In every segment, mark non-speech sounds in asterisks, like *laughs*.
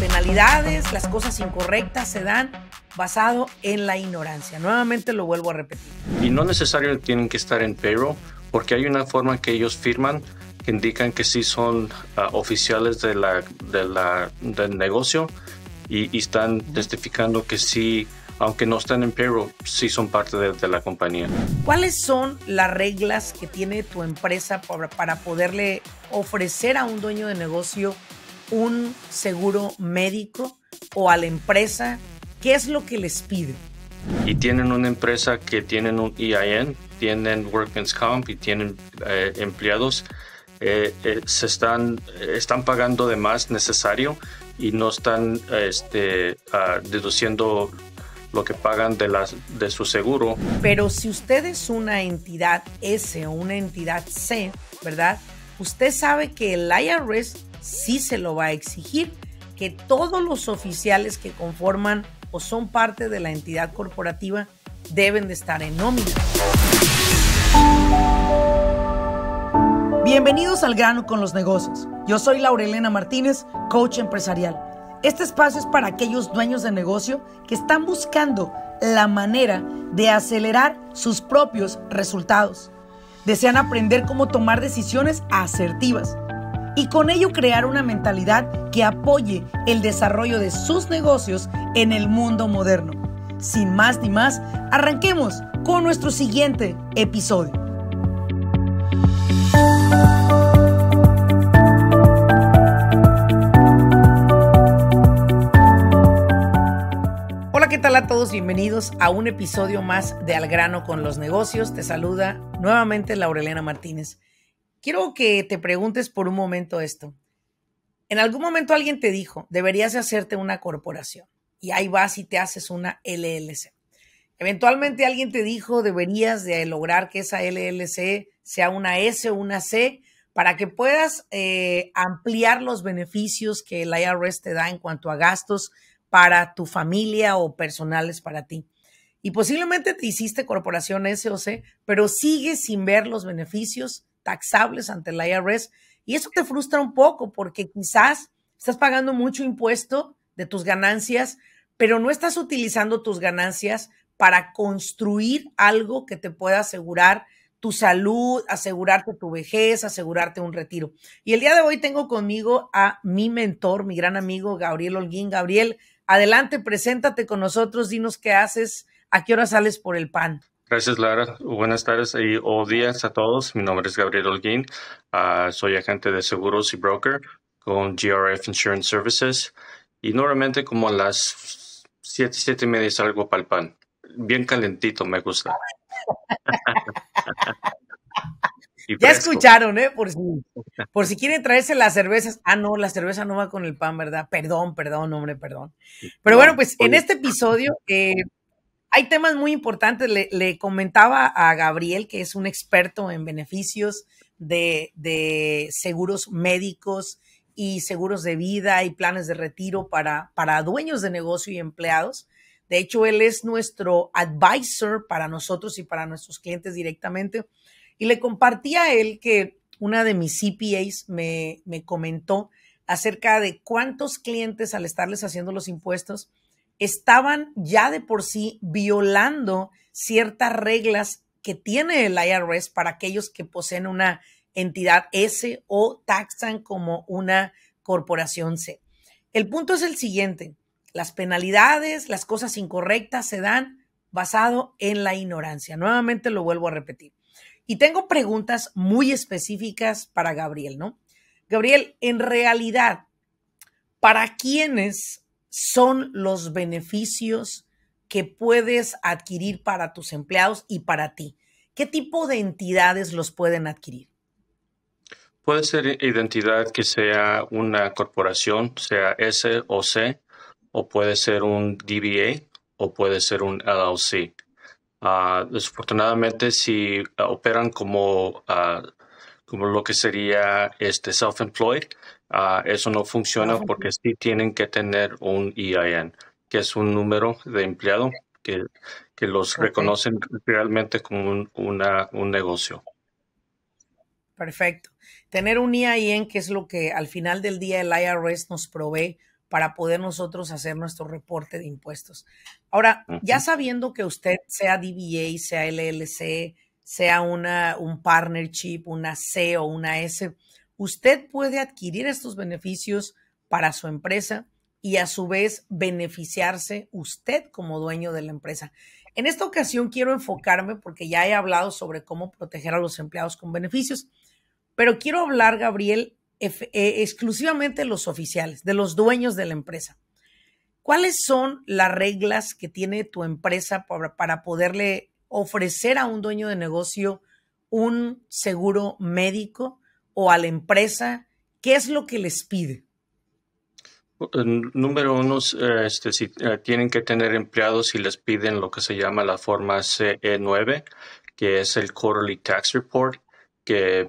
penalidades, las cosas incorrectas se dan basado en la ignorancia. Nuevamente lo vuelvo a repetir. Y no necesariamente tienen que estar en payroll, porque hay una forma que ellos firman que indican que sí son ah, oficiales de la, de la, del negocio y, están testificando que sí aunque no están en payroll, sí son parte de, de, la compañía. ¿Cuáles son las reglas que tiene tu empresa para, para, poderle ofrecer a un dueño de negocio un seguro médico o a la empresa? ¿Qué es lo que les pide? Y tienen una empresa que tienen un EIN, tienen Workman's Comp y tienen eh, empleados. Eh, eh, se están, están pagando de más necesario y no están este, ah, deduciendo lo que pagan de, las, de su seguro. Pero si usted es una entidad S o una entidad C, ¿verdad? Usted sabe que el IRS sí se lo va a exigir que todos los oficiales que conforman o son parte de la entidad corporativa deben de estar en nómina. Bienvenidos al grano con los negocios. Yo soy Laurelena Martínez, coach empresarial. Este espacio es para aquellos dueños de negocio que están buscando la manera de acelerar sus propios resultados. Desean aprender cómo tomar decisiones asertivas y con ello crear una mentalidad que apoye el desarrollo de sus negocios en el mundo moderno. Sin más ni más, arranquemos con nuestro siguiente episodio. Hola, ¿qué tal a todos? Bienvenidos a un episodio más de Al grano con los negocios. Te saluda nuevamente Laurelena Martínez. Quiero que te preguntes por un momento esto. En algún momento alguien te dijo, deberías de hacerte una corporación. Y ahí vas y te haces una LLC. Eventualmente alguien te dijo, deberías de lograr que esa LLC sea una S o una C para que puedas eh, ampliar los beneficios que el IRS te da en cuanto a gastos para tu familia o personales para ti. Y posiblemente te hiciste corporación S o C, pero sigues sin ver los beneficios taxables ante la IRS y eso te frustra un poco porque quizás estás pagando mucho impuesto de tus ganancias, pero no estás utilizando tus ganancias para construir algo que te pueda asegurar tu salud, asegurarte tu vejez, asegurarte un retiro. Y el día de hoy tengo conmigo a mi mentor, mi gran amigo Gabriel Holguín. Gabriel, adelante, preséntate con nosotros, dinos qué haces, a qué hora sales por el pan. Gracias, Lara. Buenas tardes y o días a todos. Mi nombre es Gabriel Holguín. Ah, soy agente de seguros y broker con GRF Insurance Services. Y normalmente como a las 7, 7 y media salgo para el pan. Bien calentito, me gusta. *laughs* ya escucharon, ¿eh? Por si, por si quieren traerse las cervezas. Ah, no, la cerveza no va con el pan, ¿verdad? Perdón, perdón, hombre, perdón. Pero bueno, pues en este episodio eh, hay temas muy importantes. Le, comentaba a Gabriel, que es un experto en beneficios de, seguros médicos y seguros de vida y planes de retiro para, para dueños de negocio y empleados. De hecho, él es nuestro advisor para nosotros y para nuestros clientes directamente. Y le compartía a él que una de mis CPAs me, me comentó acerca de cuántos clientes al estarles haciendo los impuestos, estaban ya de por sí violando ciertas reglas que tiene el IRS para aquellos que poseen una entidad S o taxan como una corporación C. El punto es el siguiente, las penalidades, las cosas incorrectas se dan basado en la ignorancia. Nuevamente lo vuelvo a repetir. Y tengo preguntas muy específicas para Gabriel, ¿no? Gabriel, en realidad, ¿para quiénes son los beneficios que puedes adquirir para tus empleados y para ti. ¿Qué tipo de entidades los pueden adquirir? Puede ser identidad que sea una corporación, sea S o C, o puede ser un DBA, o puede ser un LLC. Ah, desafortunadamente, si ah, operan como, ah, como lo que sería este self-employed, Ah, eso no funciona porque sí tienen que tener un EIN, que es un número de empleado que, que los reconocen realmente como un, una, un negocio. Perfecto. Tener un EIN, que es lo que al final del día el IRS nos provee para poder nosotros hacer nuestro reporte de impuestos. Ahora, ya sabiendo que usted sea DBA, sea LLC, sea una, un partnership, una C o una S, usted puede adquirir estos beneficios para su empresa y a su vez beneficiarse usted como dueño de la empresa. En esta ocasión quiero enfocarme porque ya he hablado sobre cómo proteger a los empleados con beneficios, pero quiero hablar, Gabriel, eh, exclusivamente de los oficiales, de los dueños de la empresa. ¿Cuáles son las reglas que tiene tu empresa para, para poderle ofrecer a un dueño de negocio un seguro médico o a la empresa? ¿Qué es lo que les pide? Eh, número uno, eh, este, eh, tienen que tener empleados y les piden lo que se llama la forma CE9, que es el Quarterly Tax Report, que,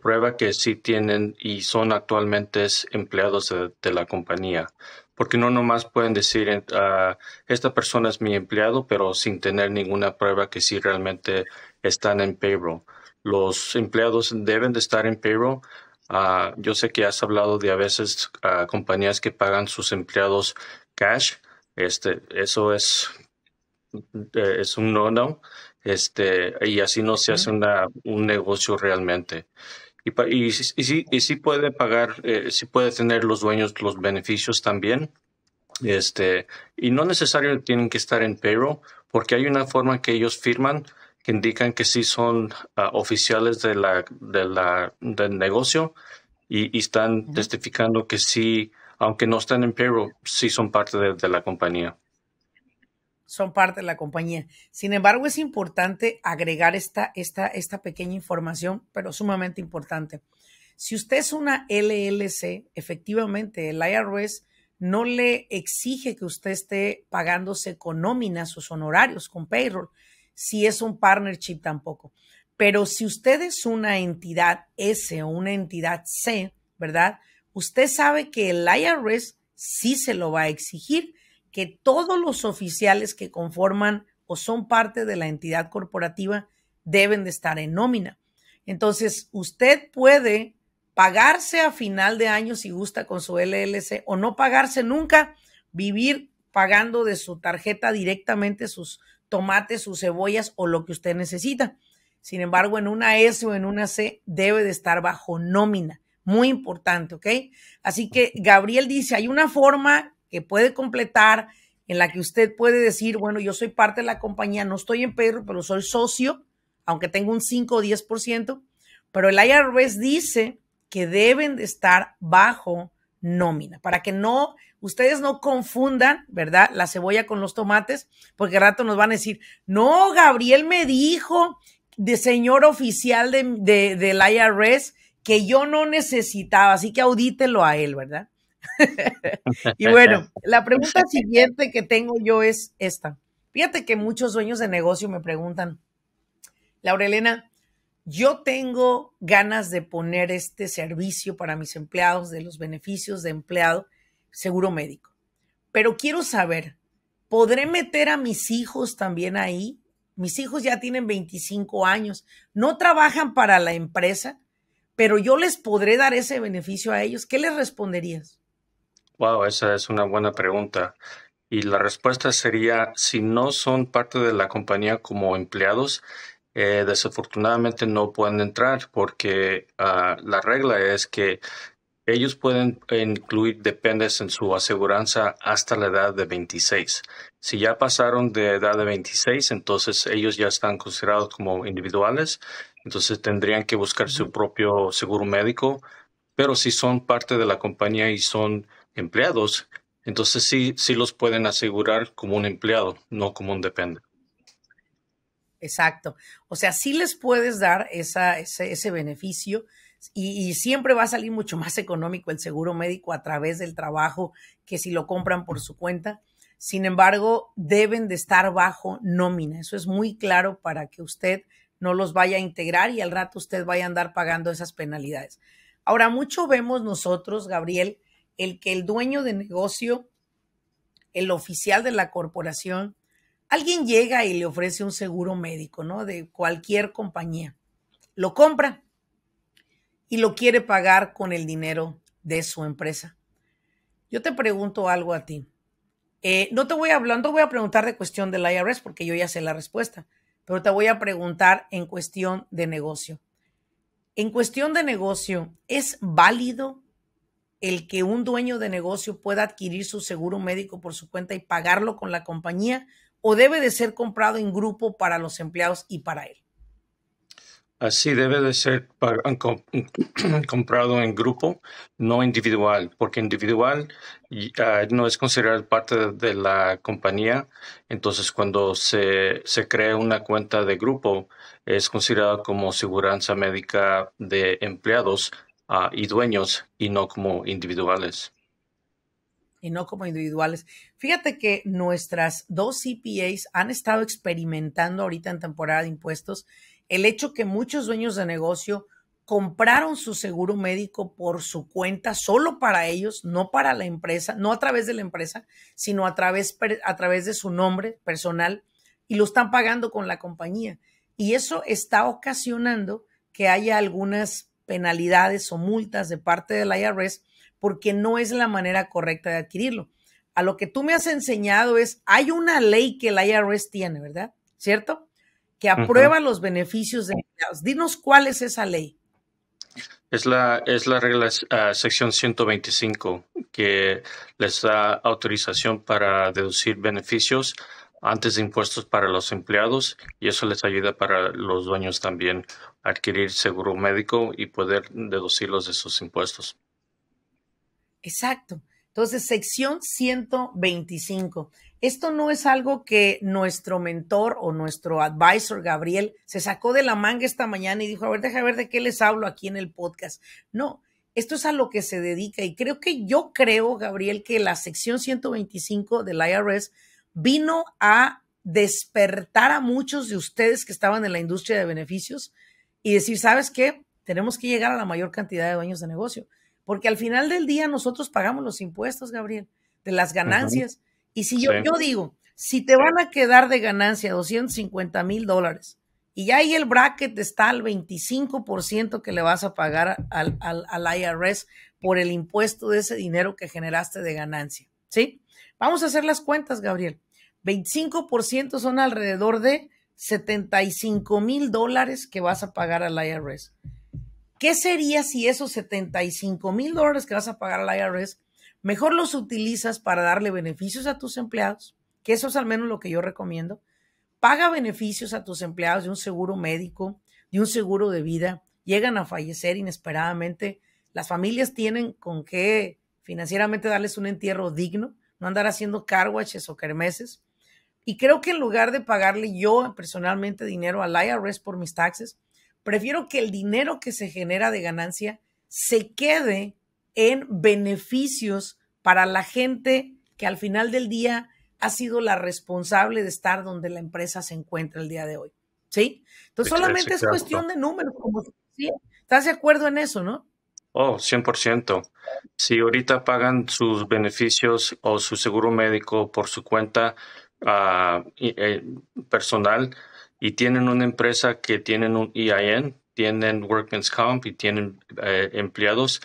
prueba que sí tienen y son actualmente empleados de, la compañía. Porque no nomás pueden decir, ah, esta persona es mi empleado, pero sin tener ninguna prueba que sí realmente están en payroll. Los empleados deben de estar en payroll. Ah, yo sé que has hablado de a veces a compañías que pagan sus empleados cash. Este, eso es, eh, es un no-no. Este, y así no se hace un negocio realmente. Y, y, sí, y puede pagar, eh, sí puede tener los dueños los beneficios también. Este, y no necesariamente tienen que estar en payroll, porque hay una forma que ellos firman que indican que sí son ah, oficiales de la, la, del negocio y, están testificando que sí, aunque no están en payroll, sí son parte de, la compañía. Son parte de la compañía. Sin embargo, es importante agregar esta, esta, esta pequeña información, pero sumamente importante. Si usted es una LLC, efectivamente, el IRS no le exige que usted esté pagándose con nóminas sus honorarios, con payroll si es un partnership tampoco. Pero si usted es una entidad S o una entidad C, ¿verdad? Usted sabe que el IRS sí se lo va a exigir, que todos los oficiales que conforman o son parte de la entidad corporativa deben de estar en nómina. Entonces, usted puede pagarse a final de año si gusta con su LLC o no pagarse nunca, vivir pagando de su tarjeta directamente sus, tomates, sus cebollas o lo que usted necesita. Sin embargo, en una S o en una C debe de estar bajo nómina. Muy importante, ¿ok? Así que Gabriel dice, hay una forma que puede completar en la que usted puede decir, bueno, yo soy parte de la compañía, no estoy en Pedro, pero soy socio, aunque tengo un 5 o 10%, pero el IRS dice que deben de estar bajo nómina, para que no ustedes no confundan, ¿verdad? La cebolla con los tomates, porque rato nos van a decir, no, Gabriel me dijo de señor oficial de, de, del IRS que yo no necesitaba, así que audítelo a él, ¿verdad? *laughs* y bueno, la pregunta *laughs* siguiente que tengo yo es esta. Fíjate que muchos dueños de negocio me preguntan, Laura Elena, yo tengo ganas de poner este servicio para mis empleados, de los beneficios de empleado, seguro médico. Pero quiero saber, ¿podré meter a mis hijos también ahí? Mis hijos ya tienen 25 años, no trabajan para la empresa, pero yo les podré dar ese beneficio a ellos. ¿Qué les responderías? Wow, esa es una buena pregunta. Y la respuesta sería, si no son parte de la compañía como empleados, eh, desafortunadamente no pueden entrar porque ah, la regla es que ellos pueden eh, incluir dependes en su aseguranza hasta la edad de 26. Si ya pasaron de edad de 26, entonces ellos ya están considerados como individuales, entonces tendrían que buscar su propio seguro médico, pero si son parte de la compañía y son empleados, entonces sí, sí los pueden asegurar como un empleado, no como un depende. Exacto. O sea, sí les puedes dar esa, ese, ese beneficio y, siempre va a salir mucho más económico el seguro médico a través del trabajo que si lo compran por su cuenta. Sin embargo, deben de estar bajo nómina. Eso es muy claro para que usted no los vaya a integrar y al rato usted vaya a andar pagando esas penalidades. Ahora, mucho vemos nosotros, Gabriel, el que el dueño de negocio, el oficial de la corporación, alguien llega y le ofrece un seguro médico, ¿no? De cualquier compañía. Lo compra y lo quiere pagar con el dinero de su empresa. Yo te pregunto algo a ti. Eh, no te voy hablando, voy a preguntar de cuestión del IRS porque yo ya sé la respuesta, pero te voy a preguntar en cuestión de negocio. En cuestión de negocio, ¿es válido el que un dueño de negocio pueda adquirir su seguro médico por su cuenta y pagarlo con la compañía o debe de ser comprado en grupo para los empleados y para él? Así debe de ser *clears throat* comprado en grupo, no individual, porque individual ah, no es considerado parte de la compañía. Entonces, cuando se, se crea una cuenta de grupo, es considerado como seguridad médica de empleados ah, y dueños y no como individuales. Y no como individuales. Fíjate que nuestras dos CPAs han estado experimentando ahorita en temporada de impuestos el hecho que muchos dueños de negocio compraron su seguro médico por su cuenta, solo para ellos, no para la empresa, no a través de la empresa, sino a través, a través de su nombre personal y lo están pagando con la compañía. Y eso está ocasionando que haya algunas penalidades o multas de parte del IRS porque no es la manera correcta de adquirirlo. A lo que tú me has enseñado es, hay una ley que el IRS tiene, ¿verdad? ¿Cierto? que aprueba los beneficios de empleados. Dinos cuál es esa ley. Es la, es la regla ah, sección 125 que les da autorización para deducir beneficios antes de impuestos para los empleados y eso les ayuda para los dueños también adquirir seguro médico y poder deducirlos de sus impuestos. Exacto. Entonces, sección 125. Esto no es algo que nuestro mentor o nuestro advisor Gabriel se sacó de la manga esta mañana y dijo, a ver, déjame ver de qué les hablo aquí en el podcast. No, esto es a lo que se dedica y creo que yo creo, Gabriel, que la sección 125 del IRS vino a despertar a muchos de ustedes que estaban en la industria de beneficios y decir, ¿sabes qué? Tenemos que llegar a la mayor cantidad de dueños de negocio porque al final del día nosotros pagamos los impuestos, Gabriel, de las ganancias. Y si yo, digo, si te van a quedar de ganancia 250 mil dólares y ya ahí el bracket está al 25% que le vas a pagar al, IRS por el impuesto de ese dinero que generaste de ganancia, ¿sí? Vamos a hacer las cuentas, Gabriel. 25% son alrededor de 75 mil dólares que vas a pagar al IRS. ¿Qué sería si esos 75 mil dólares que vas a pagar al IRS, mejor los utilizas para darle beneficios a tus empleados? Que eso es al menos lo que yo recomiendo. Paga beneficios a tus empleados de un seguro médico, de un seguro de vida. Llegan a fallecer inesperadamente. Las familias tienen con qué financieramente darles un entierro digno, no andar haciendo carwaches o kermeses. Y creo que en lugar de pagarle yo personalmente dinero al IRS por mis taxes, Prefiero que el dinero que se genera de ganancia se quede en beneficios para la gente que al final del día ha sido la responsable de estar donde la empresa se encuentra el día de hoy. ¿Sí? Entonces solamente es cuestión de números. ¿Estás de acuerdo en eso, no? Oh, 100%. Si ahorita pagan sus beneficios o su seguro médico por su cuenta ah, eh, personal, y tienen una empresa que tienen un EIN, tienen Workman's Comp y tienen eh, empleados,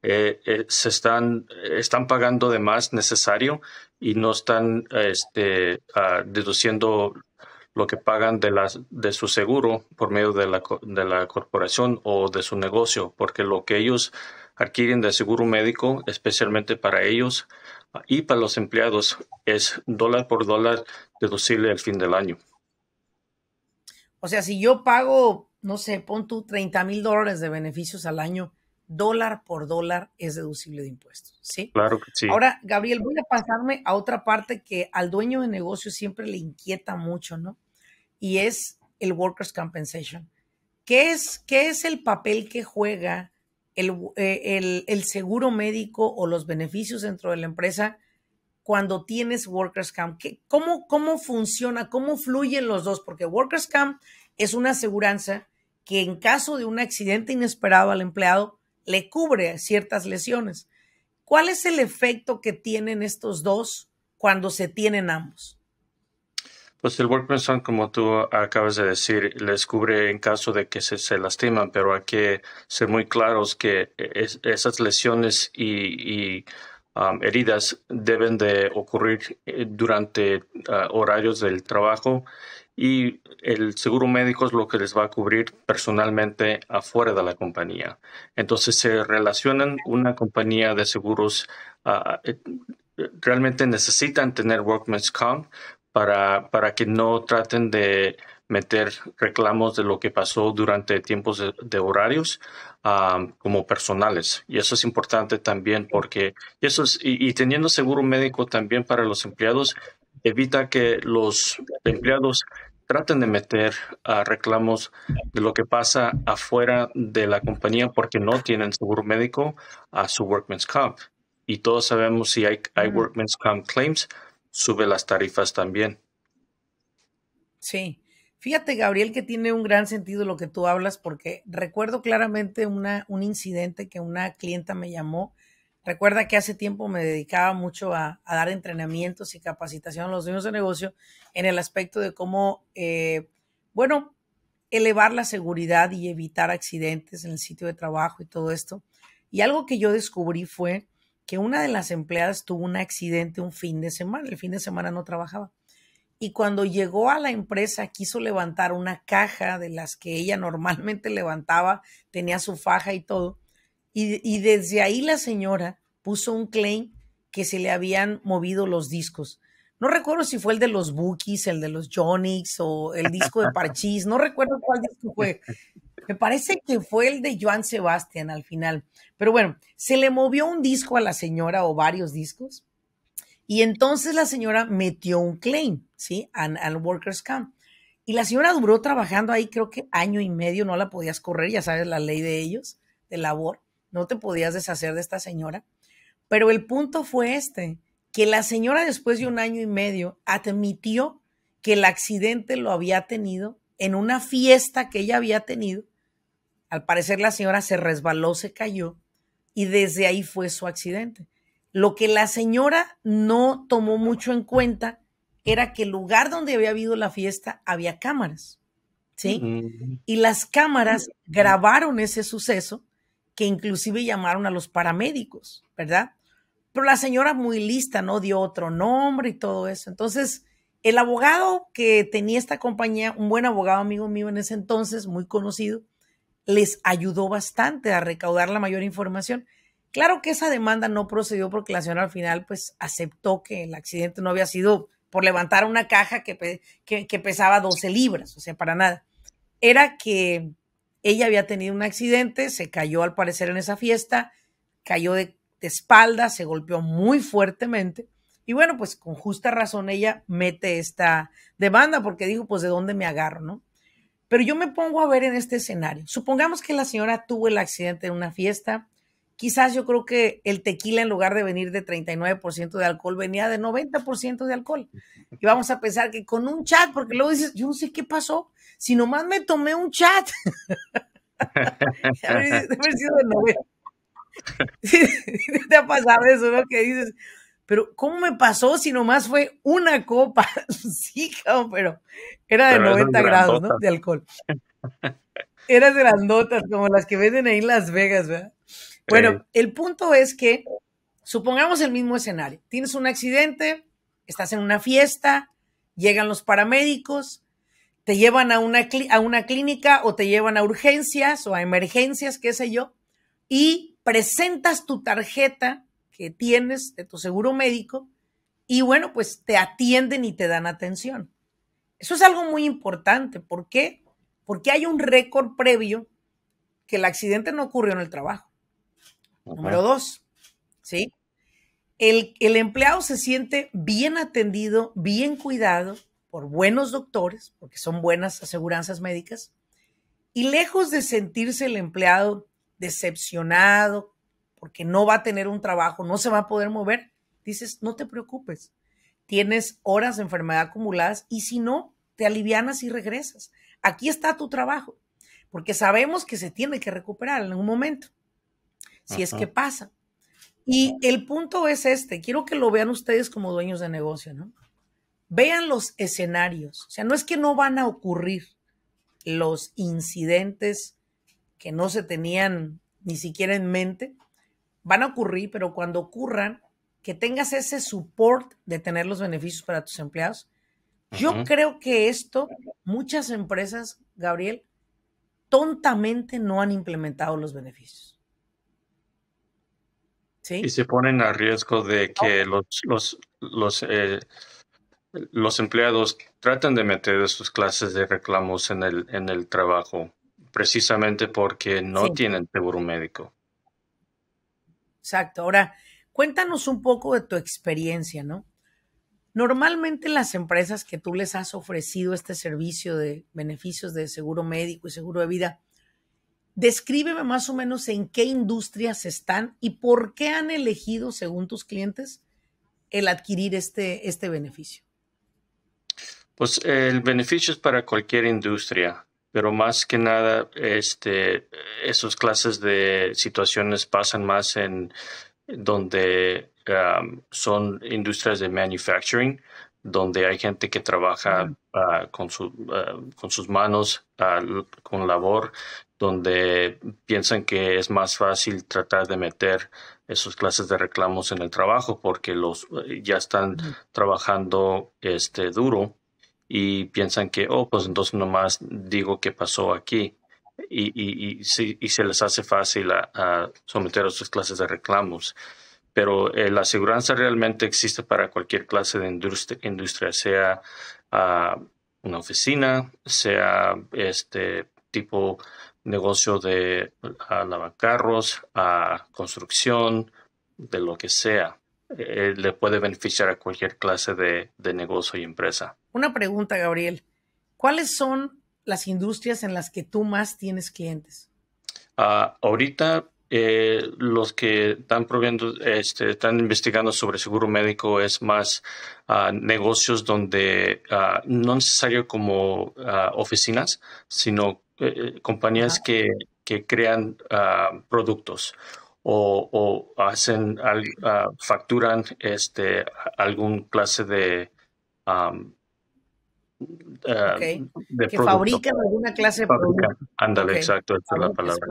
eh, eh, se están, están pagando de más necesario y no están este, ah, deduciendo lo que pagan de, las, de su seguro por medio de la, de la corporación o de su negocio, porque lo que ellos adquieren de seguro médico, especialmente para ellos ah, y para los empleados, es dólar por dólar deducible al fin del año. O sea, si yo pago, no sé, pon tú 30 mil dólares de beneficios al año, dólar por dólar es deducible de impuestos, ¿sí? Claro que sí. Ahora, Gabriel, voy a pasarme a otra parte que al dueño de negocio siempre le inquieta mucho, ¿no? Y es el workers' compensation. ¿Qué es, es el papel que juega eh, el seguro médico o los beneficios dentro de la empresa cuando tienes Workers Camp? cómo, ¿Cómo funciona? ¿Cómo fluyen los dos? Porque Workers Camp es una aseguranza que en caso de un accidente inesperado al empleado le cubre ciertas lesiones. ¿Cuál es el efecto que tienen estos dos cuando se tienen ambos? Pues el Workers Camp, como tú acabas de decir, les cubre en caso de que se, se lastiman, pero hay que ser muy claros que eh, esas lesiones y Um, heridas deben de ocurrir eh, durante uh, horarios del trabajo y el seguro médico es lo que les va a cubrir personalmente afuera de la compañía. Entonces se relacionan una compañía de seguros. Uh, eh, realmente necesitan tener workman's comp para, que no traten de meter reclamos de lo que pasó durante tiempos de, horarios ah, como personales. Y eso es importante también porque eso es, y, teniendo seguro médico también para los empleados, evita que los empleados traten de meter ah, reclamos de lo que pasa afuera de la compañía porque no tienen seguro médico a su workman's comp. Y todos sabemos si hay, hay mm. workman's comp claims, sube las tarifas también. Sí. Fíjate, Gabriel, que tiene un gran sentido lo que tú hablas, porque recuerdo claramente una, un incidente que una clienta me llamó. Recuerda que hace tiempo me dedicaba mucho a, dar entrenamientos y capacitación a los dueños de negocio en el aspecto de cómo, eh, bueno, elevar la seguridad y evitar accidentes en el sitio de trabajo y todo esto. Y algo que yo descubrí fue que una de las empleadas tuvo un accidente un fin de semana, el fin de semana no trabajaba. Y cuando llegó a la empresa quiso levantar una caja de las que ella *laughs* normalmente levantaba, tenía su faja y todo. Y, desde ahí la señora puso un claim que se le habían movido los discos. No recuerdo si fue el de los Bookies, el de los Jonix o el disco de *laughs* Parchís, no recuerdo cuál disco fue, me parece que fue el de Joan Sebastián al final. Pero bueno, se le movió un disco a la señora o varios discos. Y entonces la señora metió un claim, ¿sí? Al, al Workers' Camp. Y la señora duró trabajando ahí, creo que año y medio, no la podías correr, ya sabes la ley de ellos, de labor. No te podías deshacer de esta señora. Pero el punto fue este, que la señora después de un año y medio admitió que el accidente lo había tenido en una fiesta que ella había tenido al parecer la señora se resbaló, se cayó y desde ahí fue su accidente. Lo que la señora no tomó mucho en cuenta era que el lugar donde había habido la fiesta había cámaras, ¿sí? Mm. Y las cámaras grabaron ese suceso que inclusive llamaron a los paramédicos, ¿verdad? Pero la señora muy lista, ¿no? Dio otro nombre y todo eso. Entonces, el abogado que tenía esta compañía, un buen abogado amigo mío en ese entonces, muy conocido, les ayudó bastante a recaudar la mayor información. Claro que esa demanda no procedió porque la señora al final pues aceptó que el accidente no había sido por levantar una caja que, que, pesaba 12 libras, o sea, para nada. Era que ella había tenido un accidente, se cayó al parecer en esa fiesta, cayó de, espaldas, espalda, se golpeó muy fuertemente. Y bueno, pues con justa razón ella mete esta demanda porque dijo, pues de dónde me agarro, ¿no? Pero yo me pongo a ver en este escenario. Supongamos que la señora tuvo el accidente en una fiesta. Quizás yo creo que el tequila en lugar de venir de 39% de alcohol venía de 90% de alcohol. Y vamos a pensar que con un chat, porque luego dices, yo no sé qué pasó, si nomás me tomé un chat. ¿Te ha pasado eso, no? Que dices, pero ¿cómo me pasó si nomás fue una copa? *laughs* sí, pero era de 90 grados, ¿no? De alcohol. Eras grandotas, como las que venden ahí en Las Vegas, ¿verdad? Bueno, el punto es que, supongamos el mismo escenario, tienes un accidente, estás en una fiesta, llegan los paramédicos, te llevan a una, a una clínica o te llevan a urgencias o a emergencias, qué sé yo, y presentas tu tarjeta que tienes de tu seguro médico y bueno, pues te atienden y te dan atención. Eso es algo muy importante. ¿Por qué? Porque hay un récord previo que el accidente no ocurrió en el trabajo. Número dos, ¿sí? El, el, empleado se siente bien atendido, bien cuidado por buenos doctores, porque son buenas aseguranzas médicas, y lejos de sentirse el empleado decepcionado, porque no va a tener un trabajo, no se va a poder mover, dices, no te preocupes, tienes horas de enfermedad acumuladas y si no, te alivianas y regresas. Aquí está tu trabajo, porque sabemos que se tiene que recuperar en algún momento, si es que pasa. Y el punto es este, quiero que lo vean ustedes como dueños de negocio, ¿no? Vean los escenarios, o sea, no es que no van a ocurrir los incidentes que no se tenían ni siquiera en mente, van a ocurrir, pero cuando ocurran, que tengas ese support de tener los beneficios para tus empleados. Yo creo que esto, muchas empresas, Gabriel, tontamente no han implementado los beneficios. ¿Sí? Y se ponen a riesgo de que los, los, los, eh, los, empleados traten de meter sus clases de reclamos en el, en el trabajo, precisamente porque no tienen seguro médico. Exacto. Ahora, cuéntanos un poco de tu experiencia, ¿no? Normalmente las empresas que tú les has ofrecido este servicio de beneficios de seguro médico y seguro de vida, descríbeme más o menos en qué industrias están y por qué han elegido, según tus clientes, el adquirir este, este beneficio. Pues el beneficio es para cualquier industria pero más que nada, este, esas clases de situaciones pasan más en donde son industrias de manufacturing, donde hay gente que trabaja ah, con, su, ah, con sus manos, con labor, donde piensan que es más fácil tratar de meter esas clases de reclamos en el trabajo porque los eh, ya están trabajando este duro y piensan que, oh, pues entonces nomás digo qué pasó aquí. Y, y, si, se les hace fácil someter a sus clases de reclamos. Pero eh, la aseguranza realmente existe para cualquier clase de industria, sea ah, una oficina, sea este tipo negocio de ah, lavacarros, a ah, construcción, de lo que sea. Eh, le puede beneficiar a cualquier clase de negocio y empresa. Una pregunta, Gabriel. ¿Cuáles son las industrias en las que tú más tienes clientes? Ah, ahorita eh, los que están proviendo, este, están investigando sobre seguro médico es más ah, negocios donde ah, no necesario como oficinas, sino eh, eh, compañías que, crean productos o, hacen, facturan este, algún clase de eh, que fabrican alguna clase de producto. Ándale, exacto, esa es la palabra.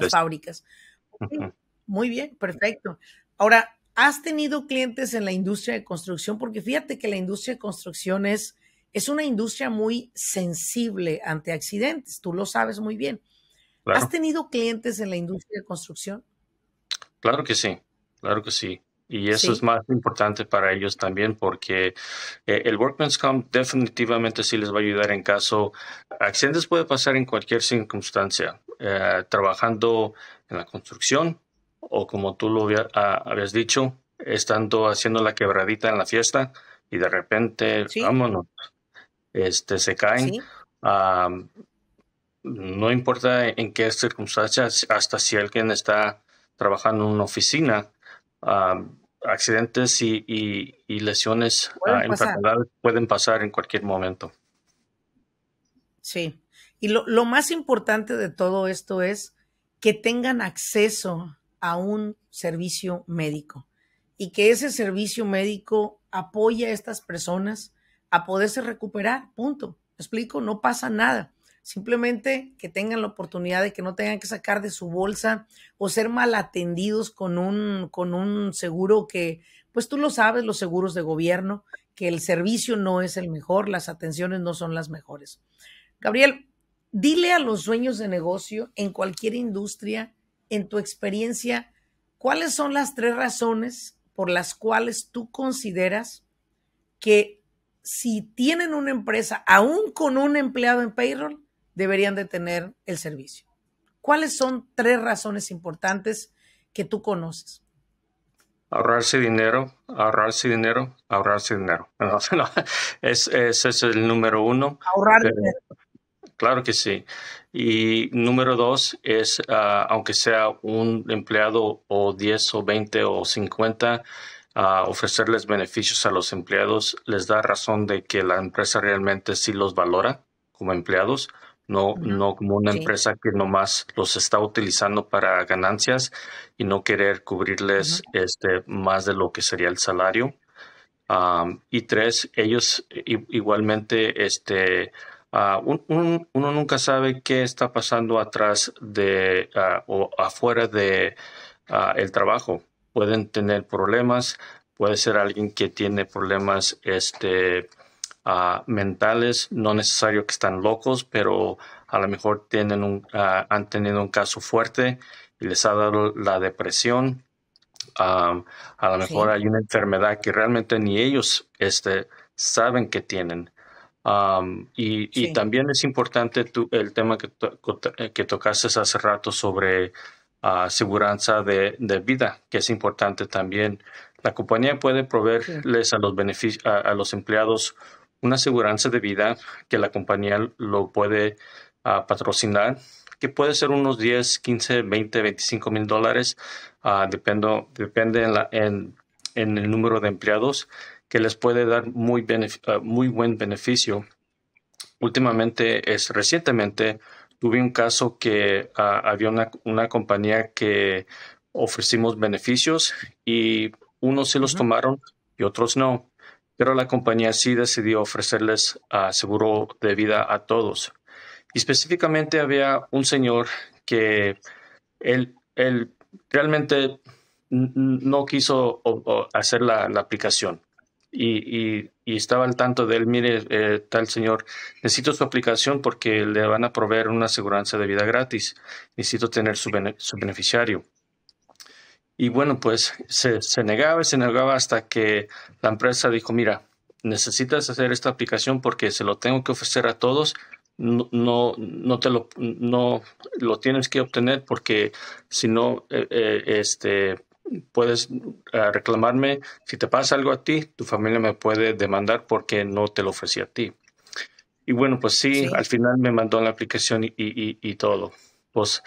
las fábricas. Muy bien, perfecto. Ahora, ¿has tenido clientes en la industria de construcción? Porque fíjate que la industria de construcción es, es una industria muy sensible ante accidentes, tú lo sabes muy bien. ¿Has tenido clientes en la industria de construcción? Claro que sí, claro que sí. Y eso es más importante para ellos también porque eh, el Workman's Comp definitivamente sí les va a ayudar en caso. Accidentes puede pasar en cualquier circunstancia, eh, trabajando en la construcción o como tú lo ah, habías dicho, estando haciendo la quebradita en la fiesta y de repente, vámonos, este, se caen. Ah, no importa en qué circunstancias, hasta si alguien está trabajando en una oficina, ah, accidentes y, lesiones, ah, en enfermedades pueden pasar en cualquier momento. Sí, y lo, más importante de todo esto es que tengan acceso a un servicio médico y que ese servicio médico apoye a estas personas a poderse recuperar, punto. explico? No pasa nada simplemente que tengan la oportunidad de que no tengan que sacar de su bolsa o ser mal atendidos con un, con un seguro que, pues tú lo sabes, los seguros de gobierno, que el servicio no es el mejor, las atenciones no son las mejores. Gabriel, dile a los dueños de negocio en cualquier industria, en tu experiencia, cuáles son las tres razones por las cuales tú consideras que si tienen una empresa, aún con un empleado en payroll, deberían de tener el servicio. ¿Cuáles son tres razones importantes que tú conoces? Ahorrarse dinero, ahorrarse dinero, ahorrarse dinero. *laughs* ese es el número uno. Ahorrar eh, dinero. Claro que sí. Y número dos es, ah, aunque sea un empleado o 10 o 20 o 50, ah, ofrecerles beneficios a los empleados les da razón de que la empresa realmente sí los valora como empleados no, no como una empresa que nomás los está utilizando para ganancias y no querer cubrirles este, más de lo que sería el salario. y tres, ellos igualmente, este, ah, uno nunca sabe qué está pasando atrás de ah, o afuera de ah, el trabajo. Pueden tener problemas, puede ser alguien que tiene problemas este, Ah, mentales, no necesario que están locos, pero a lo mejor tienen un, ah, han tenido un caso fuerte y les ha dado la depresión. a lo mejor hay una enfermedad que realmente ni ellos este, saben que tienen. y, también es importante el tema que, eh, que tocaste hace rato sobre ah, seguridad de, vida, que es importante también. La compañía puede proveerles a, los a los empleados una aseguranza de vida que la compañía lo puede ah, patrocinar, que puede ser unos 10, 15, 20, 25 mil dólares, ah, depende, en, en, el número de empleados, que les puede dar muy, ah, muy buen beneficio. Últimamente, es recientemente, tuve un caso que había una, una compañía que ofrecimos beneficios y unos se los tomaron y otros no pero la compañía sí decidió ofrecerles ah, seguro de vida a todos. Y específicamente había un señor que él, él realmente no quiso hacer la, aplicación. Y, estaba al tanto de él, mire, eh, tal señor, necesito su aplicación porque le van a proveer una aseguranza de vida gratis, necesito tener su beneficiario. Y bueno, pues se, negaba y se negaba hasta que la empresa dijo, mira, necesitas hacer esta aplicación porque se lo tengo que ofrecer a todos. No, no, te lo, no lo tienes que obtener porque si no, eh, eh, este, puedes eh, reclamarme. Si te pasa algo a ti, tu familia me puede demandar porque no te lo ofrecí a ti. Y bueno, pues sí, al final me mandó la aplicación y, y, y todo. Pues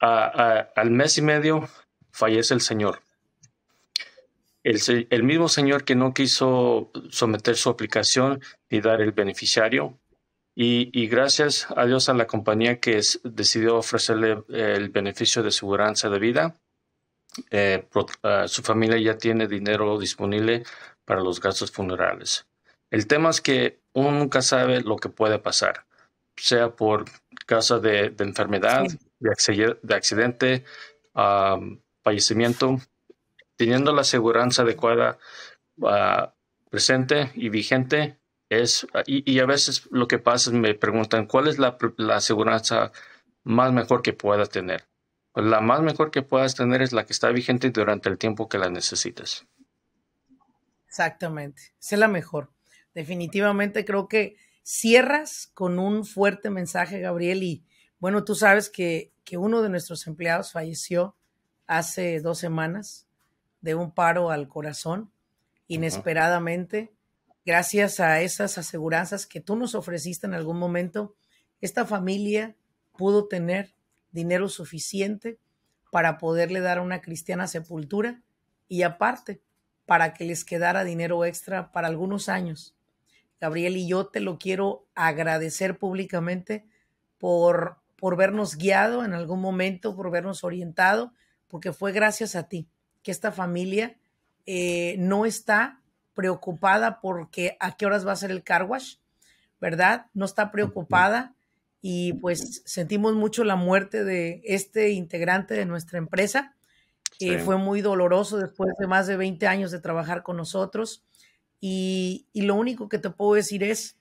al mes y medio fallece el Señor. El, el, mismo Señor que no quiso someter su aplicación ni dar el beneficiario. Y, y, gracias a Dios a la compañía que decidió ofrecerle eh, el beneficio de seguridad de vida. Eh, ah, su familia ya tiene dinero disponible para los gastos funerales. El tema es que uno nunca sabe lo que puede pasar, sea por causa de, de enfermedad, de, accidente, fallecimiento, teniendo la seguridad adecuada ah, presente y vigente. Es, y, a veces lo que pasa es me preguntan cuál es la, la aseguranza más mejor que pueda tener. Pues la más mejor que puedas tener es la que está vigente durante el tiempo que la necesitas. Exactamente, es la mejor. Definitivamente creo que cierras con un fuerte mensaje, Gabriel, y bueno, tú sabes que uno de nuestros empleados falleció hace dos semanas de un paro al corazón, inesperadamente, gracias a esas aseguranzas que tú nos ofreciste en algún momento, esta familia pudo tener dinero suficiente para poderle dar a una cristiana sepultura y aparte para que les quedara dinero extra para algunos años. Gabriel, y yo te lo quiero agradecer públicamente por, por vernos guiado en algún momento, por vernos orientado porque fue gracias a ti que esta familia eh, no está preocupada porque a qué horas va a ser el car wash, ¿verdad? No está preocupada y pues sentimos mucho la muerte de este integrante de nuestra empresa. que Fue muy doloroso después de más de 20 años de trabajar con nosotros y lo único que te puedo decir es,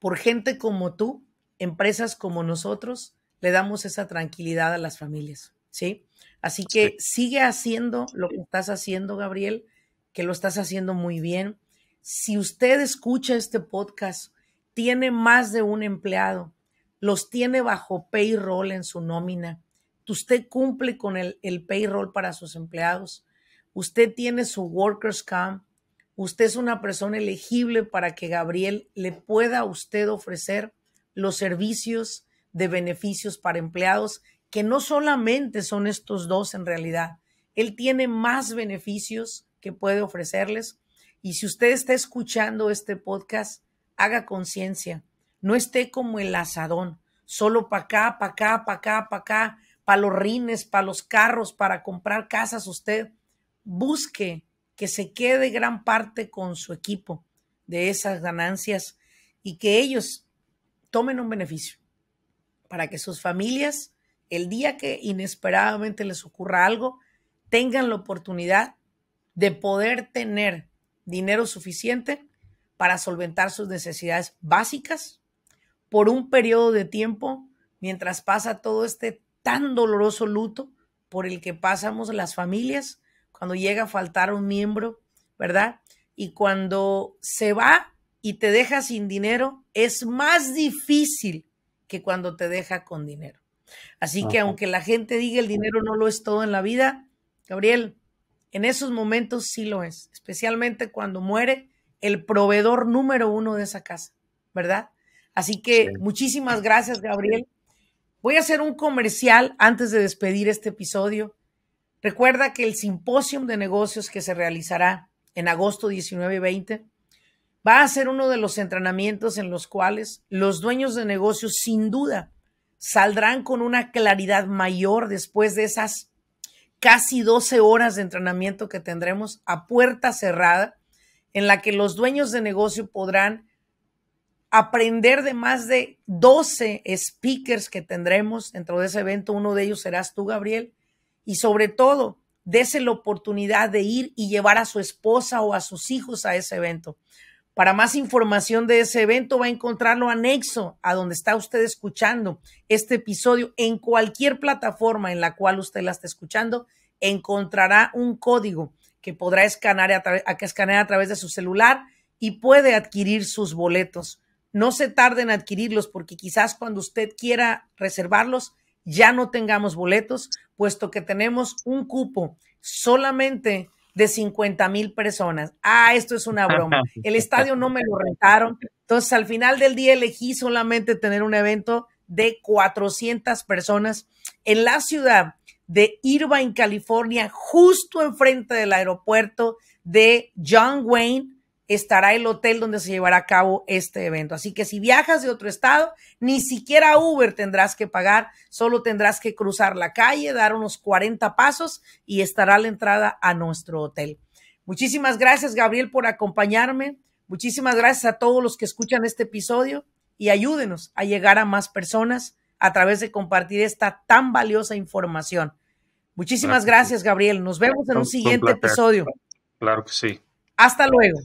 por gente como tú, empresas como nosotros, le damos esa tranquilidad a las familias. ¿sí? Así que sigue haciendo lo que estás haciendo, Gabriel, que lo estás haciendo muy bien. Si usted escucha este podcast, tiene más de un empleado, los tiene bajo payroll en su nómina, usted cumple con el, payroll para sus empleados, usted tiene su workers camp, usted es una persona elegible para que Gabriel le pueda a usted ofrecer los servicios de beneficios para empleados que no solamente son estos dos en realidad, Él tiene más beneficios que puede ofrecerles. Y si usted está escuchando este podcast, haga conciencia, no esté como el asadón, solo para acá, para acá, para acá, para acá, para los rines, para los carros, para comprar casas usted. Busque que se quede gran parte con su equipo de esas ganancias y que ellos tomen un beneficio para que sus familias el día que inesperadamente les ocurra algo, tengan la oportunidad de poder tener dinero suficiente para solventar sus necesidades básicas por un periodo de tiempo mientras pasa todo este tan doloroso luto por el que pasamos las familias cuando llega a faltar un miembro, ¿verdad? Y cuando se va y te deja sin dinero, es más difícil que cuando te deja con dinero. Así que aunque la gente diga el dinero no lo es todo en la vida, Gabriel, en esos momentos sí lo es, especialmente cuando muere el proveedor número uno de esa casa, ¿verdad? Así que muchísimas gracias, Gabriel. Voy a hacer un comercial antes de despedir este episodio. Recuerda que el simposio de negocios que se realizará en agosto 19 y 20 va a ser uno de los entrenamientos en los cuales los dueños de negocios sin duda saldrán con una claridad mayor después de esas casi 12 horas de entrenamiento que tendremos a puerta cerrada, en la que los dueños de negocio podrán aprender de más de 12 speakers que tendremos dentro de ese evento. Uno de ellos serás tú, Gabriel. Y sobre todo, dese la oportunidad de ir y llevar a su esposa o a sus hijos a ese evento. Para más información de ese evento va a encontrarlo anexo a donde está usted escuchando este episodio en cualquier plataforma en la cual usted la está escuchando, encontrará un código que podrá escanear a, escanear a través de su celular y puede adquirir sus boletos. No se tarde en adquirirlos porque quizás cuando usted quiera reservarlos ya no tengamos boletos, puesto que tenemos un cupo solamente de 50 mil personas. Ah, esto es una broma. *laughs* El estadio no me lo rentaron. Entonces, al final del día elegí solamente tener un evento de 400 personas en la ciudad de Irvine, California, justo enfrente del aeropuerto de John Wayne estará el hotel donde se llevará a cabo este evento. Así que si viajas de otro estado, ni siquiera Uber tendrás que pagar, solo tendrás que cruzar la calle, dar unos 40 pasos y estará la entrada a nuestro hotel. Muchísimas gracias, Gabriel, por acompañarme. Muchísimas gracias a todos los que escuchan este episodio y ayúdenos a llegar a más personas a través de compartir esta tan valiosa información. Muchísimas gracias, Gabriel. Nos vemos en un, siguiente episodio. Claro que sí. Hasta luego.